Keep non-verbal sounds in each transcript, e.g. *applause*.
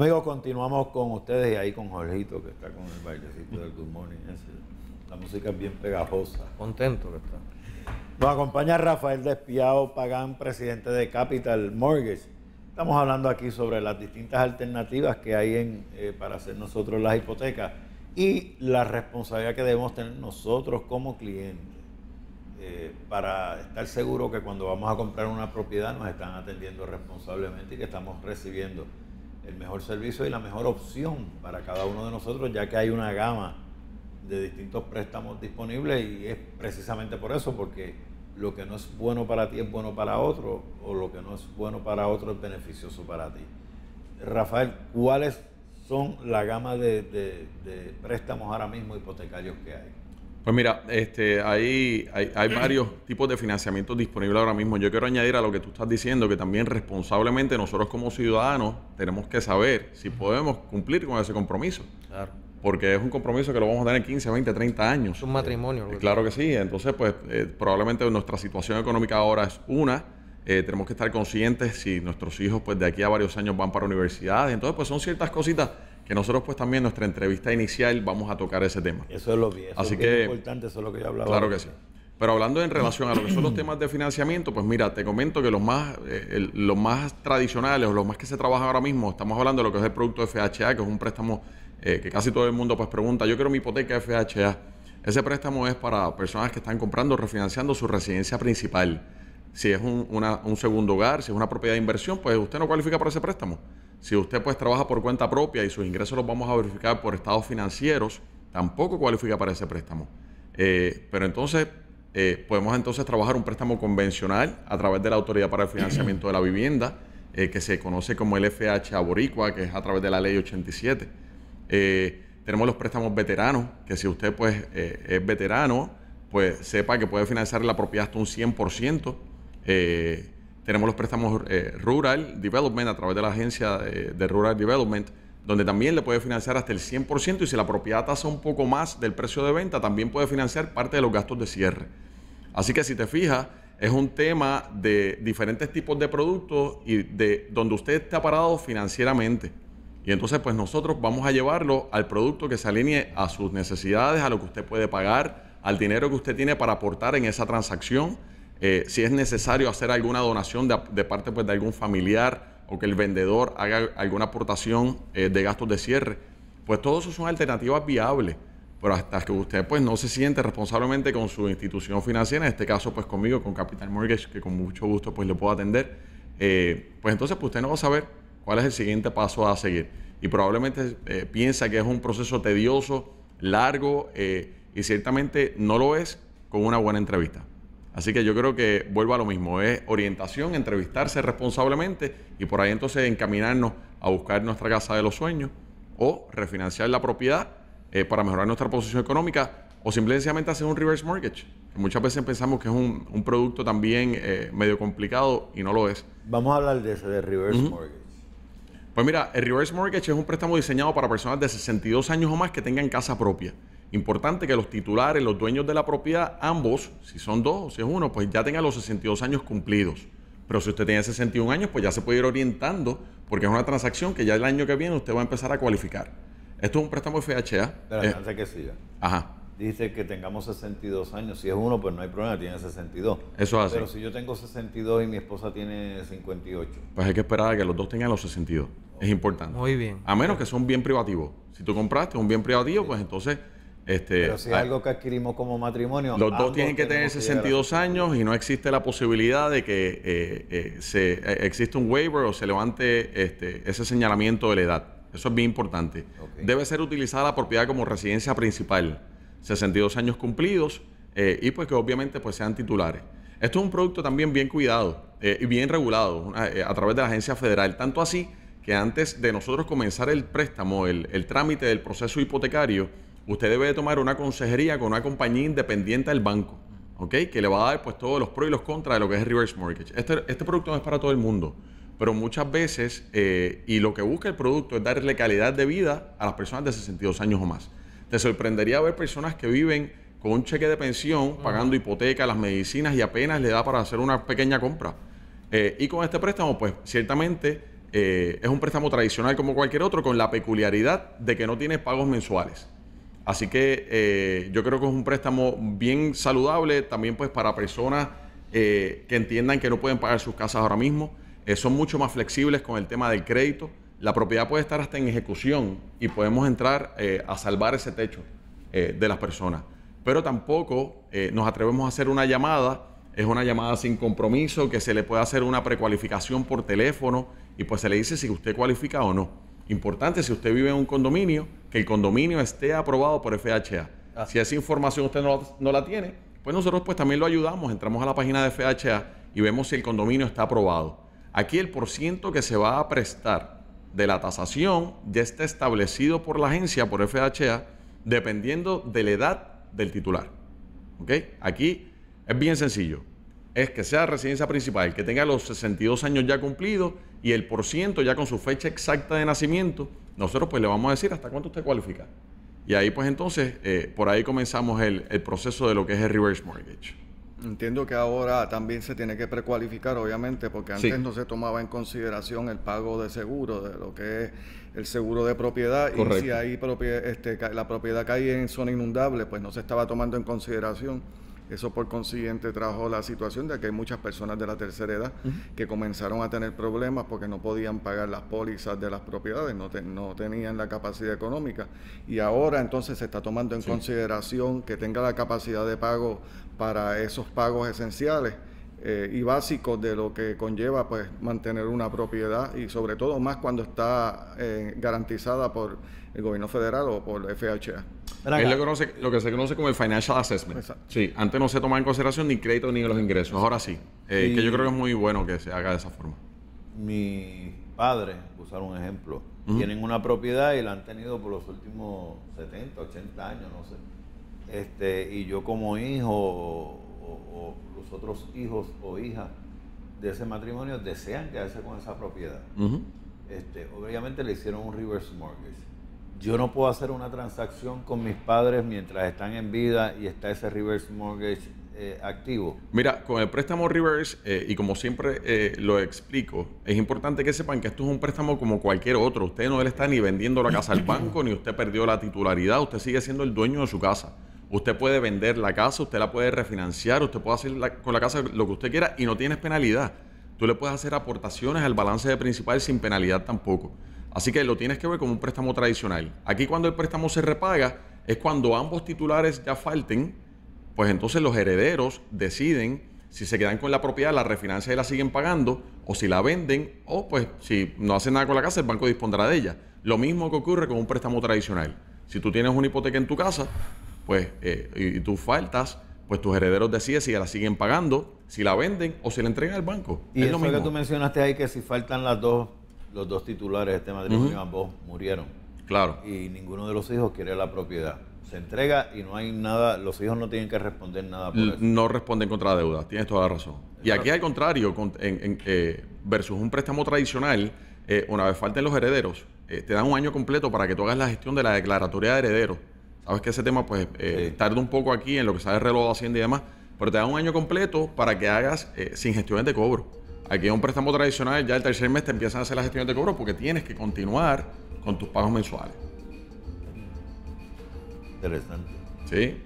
Amigos, continuamos con ustedes y ahí con Jorgito, que está con el bailecito del Good Morning. La música es bien pegajosa. Contento que está. Nos acompaña Rafael Despiado Pagán, presidente de Capital Mortgage. Estamos hablando aquí sobre las distintas alternativas que hay eh, para hacer nosotros las hipotecas y la responsabilidad que debemos tener nosotros como clientes eh, para estar seguros que cuando vamos a comprar una propiedad nos están atendiendo responsablemente y que estamos recibiendo el mejor servicio y la mejor opción para cada uno de nosotros, ya que hay una gama de distintos préstamos disponibles y es precisamente por eso, porque lo que no es bueno para ti es bueno para otro o lo que no es bueno para otro es beneficioso para ti. Rafael, ¿cuáles son la gama de, de préstamos ahora mismo hipotecarios que hay? Pues mira, este, hay, hay, varios tipos de financiamiento disponibles ahora mismo. Yo quiero añadir a lo que tú estás diciendo que también responsablemente nosotros como ciudadanos tenemos que saber si podemos cumplir con ese compromiso. Claro. Porque es un compromiso que lo vamos a tener 15, 20, 30 años. Es un matrimonio. claro que sí. Entonces, pues eh, probablemente nuestra situación económica ahora es una. Eh, tenemos que estar conscientes si nuestros hijos, pues de aquí a varios años van para universidades. Entonces, pues son ciertas cositas que nosotros pues también en nuestra entrevista inicial vamos a tocar ese tema. Eso es lo bien, Así es que, importante, eso es lo que yo hablaba. Claro que sí. Pero hablando en relación a lo que son los temas de financiamiento, pues mira, te comento que los más, eh, los más tradicionales o los más que se trabaja ahora mismo, estamos hablando de lo que es el producto FHA, que es un préstamo eh, que casi todo el mundo pues pregunta, yo quiero mi hipoteca FHA. Ese préstamo es para personas que están comprando o refinanciando su residencia principal. Si es un, un segundo hogar, si es una propiedad de inversión, pues usted no cualifica para ese préstamo. Si usted pues trabaja por cuenta propia y sus ingresos los vamos a verificar por estados financieros, tampoco cualifica para ese préstamo. Eh, pero entonces eh, podemos entonces trabajar un préstamo convencional a través de la Autoridad para el Financiamiento de la Vivienda, eh, que se conoce como el FH aboricua, que es a través de la Ley 87. tenemos los préstamos veteranos, que si usted pues es veterano, pues sepa que puede financiar la propiedad hasta un 100%. Tenemos los préstamos eh, Rural Development a través de la agencia eh, de Rural Development, donde también le puede financiar hasta el 100% y si la propiedad tasa un poco más del precio de venta, también puede financiar parte de los gastos de cierre. Así que si te fijas, es un tema de diferentes tipos de productos y de donde usted está parado financieramente. Y entonces pues nosotros vamos a llevarlo al producto que se alinee a sus necesidades, a lo que usted puede pagar, al dinero que usted tiene para aportar en esa transacción eh, si es necesario hacer alguna donación de, parte pues, de algún familiar o que el vendedor haga alguna aportación eh, de gastos de cierre, pues todo eso son alternativas viables. Pero hasta que usted pues no se siente responsablemente con su institución financiera, en este caso pues conmigo, con Capital Mortgage, que con mucho gusto pues le puedo atender, eh, pues entonces pues, usted no va a saber cuál es el siguiente paso a seguir. Y probablemente piensa que es un proceso tedioso, largo, y ciertamente no lo es con una buena entrevista. Así que yo creo que vuelvo a lo mismo, es orientación, entrevistarse responsablemente y por ahí entonces encaminarnos a buscar nuestra casa de los sueños o refinanciar la propiedad eh, para mejorar nuestra posición económica o simplemente hacer un reverse mortgage. muchas veces pensamos que es un, producto también eh, medio complicado y no lo es. Vamos a hablar de eso, de reverse mortgage. Pues mira, el reverse mortgage es un préstamo diseñado para personas de 62 años o más que tengan casa propia. Importante que los titulares, los dueños de la propiedad, ambos, si son dos o si es uno, pues ya tengan los 62 años cumplidos. Pero si usted tiene 61 años, pues ya se puede ir orientando, porque es una transacción que ya el año que viene usted va a empezar a cualificar. Esto es un préstamo FHA. Pero eh, que siga. Ajá. Dice que tengamos 62 años. Si es uno, pues no hay problema, tiene 62. Eso hace. Pero si yo tengo 62 y mi esposa tiene 58. Pues hay que esperar a que los dos tengan los 62. Es importante. Muy bien. A menos que sea bien privativos. Si tú compraste un bien privativo, pues entonces este, Pero si es algo que adquirimos como matrimonio. Los dos tienen que tener 62 años y no existe la posibilidad de que eh, eh, se, eh, existe un waiver o se levante este, ese señalamiento de la edad. Eso es bien importante. Debe ser utilizada la propiedad como residencia principal. 62 años cumplidos y pues que obviamente pues sean titulares. Esto es un producto también bien cuidado y bien regulado a, través de la agencia federal. Tanto así que antes de nosotros comenzar el préstamo, el, el trámite del proceso hipotecario, usted debe tomar una consejería con una compañía independiente del banco, ¿ok? Que le va a dar pues todos los pros y los contras de lo que es reverse mortgage. Este, este, producto no es para todo el mundo, pero muchas veces, eh, y lo que busca el producto es darle calidad de vida a las personas de 62 años o más. Te sorprendería ver personas que viven con un cheque de pensión, pagando hipoteca, las medicinas y apenas le da para hacer una pequeña compra. Eh, y con este préstamo, pues ciertamente eh, es un préstamo tradicional como cualquier otro, con la peculiaridad de que no tiene pagos mensuales. Así que eh, yo creo que es un préstamo bien saludable también pues para personas eh, que entiendan que no pueden pagar sus casas ahora mismo. Eh, son mucho más flexibles con el tema del crédito. La propiedad puede estar hasta en ejecución y podemos entrar a salvar ese techo de las personas. Pero tampoco nos atrevemos a hacer una llamada. Es una llamada sin compromiso que se le puede hacer una precualificación por teléfono y pues se le dice si usted cualifica o no. Importante, si usted vive en un condominio, que el condominio esté aprobado por FHA. Ah. Si esa información usted no, la tiene, pues nosotros pues, también lo ayudamos, entramos a la página de FHA y vemos si el condominio está aprobado. Aquí el porciento que se va a prestar de la tasación ya está establecido por la agencia, por FHA, dependiendo de la edad del titular. Aquí es bien sencillo. Es que sea residencia principal, que tenga los 62 años ya cumplidos y el por ciento ya con su fecha exacta de nacimiento, nosotros pues le vamos a decir hasta cuánto usted cualifica. Y ahí pues entonces, eh, por ahí comenzamos el, proceso de lo que es el reverse mortgage. Entiendo que ahora también se tiene que precualificar, obviamente, porque antes no se tomaba en consideración el pago de seguro, de lo que es el seguro de propiedad. Y si ahí este, la propiedad cae en zona inundable, pues no se estaba tomando en consideración eso por consiguiente trajo la situación de que hay muchas personas de la tercera edad que comenzaron a tener problemas porque no podían pagar las pólizas de las propiedades, no, tenían la capacidad económica. Y ahora entonces se está tomando en consideración que tenga la capacidad de pago para esos pagos esenciales. Eh, y básicos de lo que conlleva pues mantener una propiedad y sobre todo más cuando está eh, garantizada por el gobierno federal o por FHA. Es lo, conoce, lo que, se conoce como el financial assessment. Sí, antes no se tomaba en consideración ni crédito ni los ingresos, ahora sí. Eh, que yo creo que es muy bueno que se haga de esa forma. mi padre usar un ejemplo, tienen una propiedad y la han tenido por los últimos 70, 80 años, no sé. Este, y yo como hijo o, los otros hijos o hijas de ese matrimonio desean quedarse con esa propiedad. Este, obviamente le hicieron un reverse mortgage yo no puedo hacer una transacción con mis padres mientras están en vida y está ese reverse mortgage eh, activo. Mira, con el préstamo reverse, eh, y como siempre eh, lo explico, es importante que sepan que esto es un préstamo como cualquier otro. Usted no le está ni vendiendo la casa al *laughs* banco, ni usted perdió la titularidad, usted sigue siendo el dueño de su casa. Usted puede vender la casa, usted la puede refinanciar, usted puede hacer con la casa lo que usted quiera y no tienes penalidad. Tú le puedes hacer aportaciones al balance de principal sin penalidad tampoco. Así que lo tienes que ver con un préstamo tradicional. Aquí cuando el préstamo se repaga es cuando ambos titulares ya falten, pues entonces los herederos deciden si se quedan con la propiedad, la refinancia y la siguen pagando, o si la venden, o pues si no hacen nada con la casa, el banco dispondrá de ella. Lo mismo que ocurre con un préstamo tradicional. Si tú tienes una hipoteca en tu casa, pues eh, y, tú faltas, pues tus herederos deciden si la siguen pagando, si la venden o si la entregan al banco. Y lo que tú mencionaste ahí que si faltan las dos los dos titulares de este matrimonio, ambos murieron. Claro. Y ninguno de los hijos quiere la propiedad. Se entrega y no hay nada, los hijos no tienen que responder nada por eso. No responden contra la deuda, tienes toda la razón. Y aquí al contrario, con, en, eh, versus un préstamo tradicional, eh, una vez falten los herederos, eh, te dan un año completo para que tú hagas la gestión de la declaratoria de herederos. Sabes que ese tema pues tarda un poco aquí en lo que sale reloj de Hacienda y demás, pero te dan un año completo para que hagas sin gestiones de cobro. Aquí es un préstamo tradicional ya el tercer mes te empiezan a hacer las gestiones de cobro porque tienes que continuar con tus pagos mensuales. Interesante. Sí.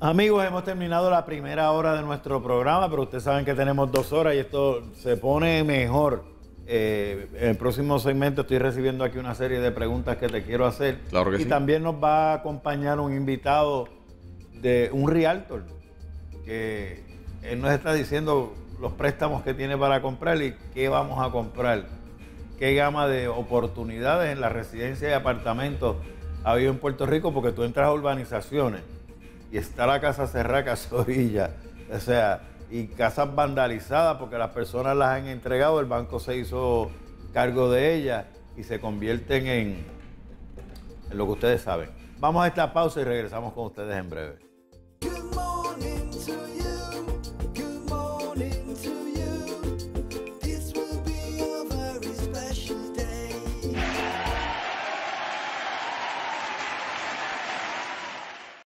Amigos, hemos terminado la primera hora de nuestro programa, pero ustedes saben que tenemos dos horas y esto se pone mejor. Eh, en el próximo segmento estoy recibiendo aquí una serie de preguntas que te quiero hacer. Claro que y también nos va a acompañar un invitado de un realtor que él nos está diciendo los préstamos que tiene para comprar y qué vamos a comprar. Qué gama de oportunidades en la residencia y apartamentos habido en Puerto Rico, porque tú entras a urbanizaciones y está la casa cerrada, casa *laughs* orilla. O sea, y casas vandalizadas porque las personas las han entregado, el banco se hizo cargo de ellas y se convierten en lo que ustedes saben. Vamos a esta pausa y regresamos con ustedes en breve.